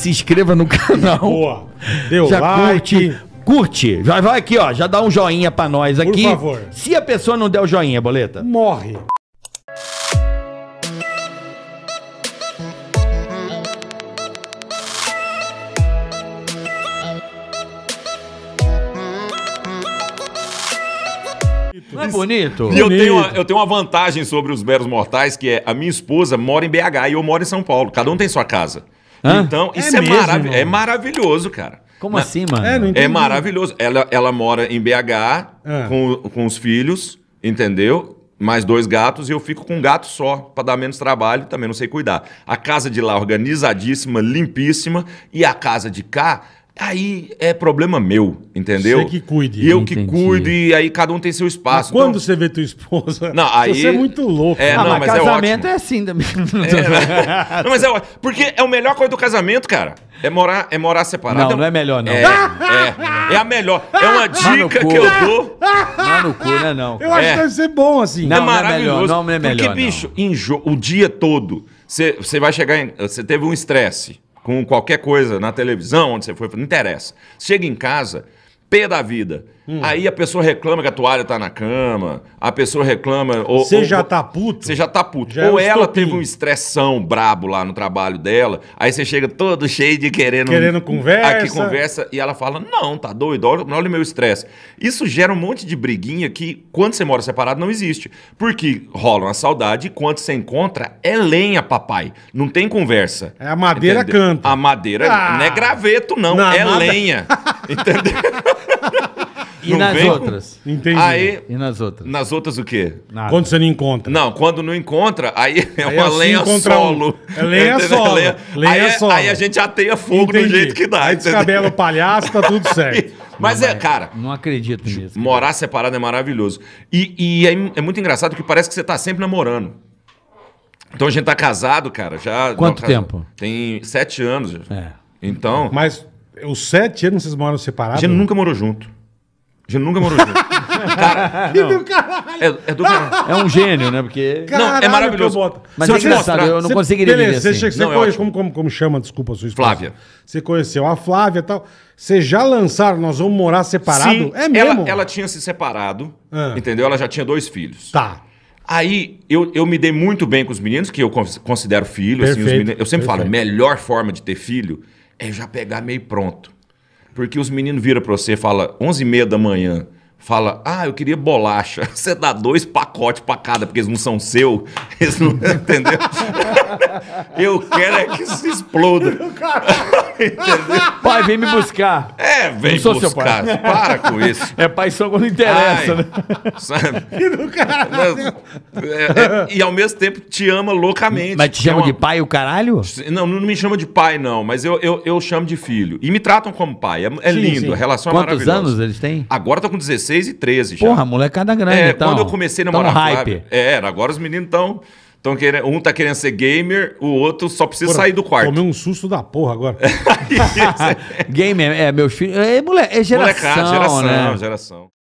se inscreva no canal. Boa. Deu já like. Curte, curte. Vai, vai aqui, ó. Já dá um joinha pra nós aqui. Por favor. Se a pessoa não der o joinha, boleta. Morre. Não é bonito? E bonito. eu tenho, uma, eu tenho uma vantagem sobre os meros mortais, que é a minha esposa mora em BH e eu moro em São Paulo. Cada um tem sua casa. Hã? Então, é isso é, é, mesmo, marav é maravilhoso, cara. Como Na... assim, mano? É, não é maravilhoso. Ela, ela mora em BH é. com, com os filhos, entendeu? mais dois gatos e eu fico com um gato só, para dar menos trabalho, também não sei cuidar. A casa de lá organizadíssima, limpíssima, e a casa de cá Aí é problema meu, entendeu? Você que cuide. E eu Entendi. que cuido, e aí cada um tem seu espaço. Mas quando então... você vê tua esposa, não, aí... você é muito louco. É, ah, não, mas, é casamento é, é assim também. É, né? não, mas é Porque é o melhor coisa do casamento, cara. É morar, é morar separado. Não, não é melhor, não. É, é, é a melhor. É uma dica que eu dou. Não é no cu, né, não. Eu acho é. que deve ser bom, assim. Não, é maravilhoso. Não é melhor, não é melhor. Porque, bicho, injo... o dia todo, você vai chegar em... Você teve um estresse com qualquer coisa na televisão, onde você foi, não interessa. Chega em casa, pé da vida Hum. Aí a pessoa reclama que a toalha tá na cama, a pessoa reclama. Você já ou, tá puto? Você já tá puto. Já é ou é um ela estopinho. teve um estressão brabo lá no trabalho dela, aí você chega todo cheio de querendo. Querendo conversa. Aqui conversa e ela fala: não, tá doido, olha, o meu estresse. Isso gera um monte de briguinha que, quando você mora separado, não existe. Porque rola uma saudade e quando você encontra, é lenha, papai. Não tem conversa. É a madeira entendeu? canta. A madeira ah. não é graveto, não. não é nada. lenha. entendeu? E não nas outras? Entendi. Aí, E nas outras? nas outras o quê? Nada. Quando você não encontra. Não, quando não encontra, aí é Aí é uma assim lenha um. solo. É lenha solo, lenha é- aí, solo. aí a gente ateia fogo do jeito que dá. Esse cabelo palhaço, tá tudo certo. Mas é, cara, Não acredito nisso. morar separado é maravilhoso. E, e é, é muito engraçado que parece que você tá sempre namorando. Então a gente tá casado, cara, já... Quanto tempo? Tem sete anos. É. Então, Mas os sete anos vocês moram a gente nunca morou junto. A gente nunca morou junto. Cara, que do caralho. É, é do caralho. É um gênio, né? Porque. Caralho, não, é maravilhoso. Eu Mas eu é eu não você, conseguiria beleza, viver Você, assim. você não, é conhece, como, como, como chama, desculpa, a sua esposa. Flávia. Você conheceu a Flávia e tal. Vocês já lançaram, nós vamos morar separado? Sim, é mesmo? Ela, ela tinha se separado, ah. entendeu? Ela já tinha dois filhos. Tá. Aí eu, eu me dei muito bem com os meninos, que eu considero filho. Assim, perfeito, assim, meninos, eu sempre perfeito. falo, a melhor forma de ter filho é já pegar meio pronto. Porque os meninos viram para você e falam 11h30 da manhã, fala, ah, eu queria bolacha. Você dá dois pacotes para cada, porque eles não são seu. Eles não. Entendeu? eu quero é que se exploda. pai, vem me buscar. É, vem não sou buscar. Seu pai. Para com isso. É pai só quando interessa, Ai, né? Sabe? E, do caralho. É, é, e ao mesmo tempo te ama loucamente. Mas te chama uma... de pai o caralho? Não, não me chama de pai, não, mas eu, eu, eu chamo de filho. E me tratam como pai. É, é sim, lindo, sim. a relação é Quantos é maravilhosa. Quantos anos eles têm? Agora tô tá com 16. 16 e 13 já. Porra, molecada grande, é, então. Quando eu comecei a namorar tão hype. Flávia, era, é, agora os meninos estão... Então, um tá querendo ser gamer, o outro só precisa porra, sair do quarto. Tomei um susto da porra agora. gamer, é, meu filho. É, moleque, é geração. Molecada, geração, né? geração.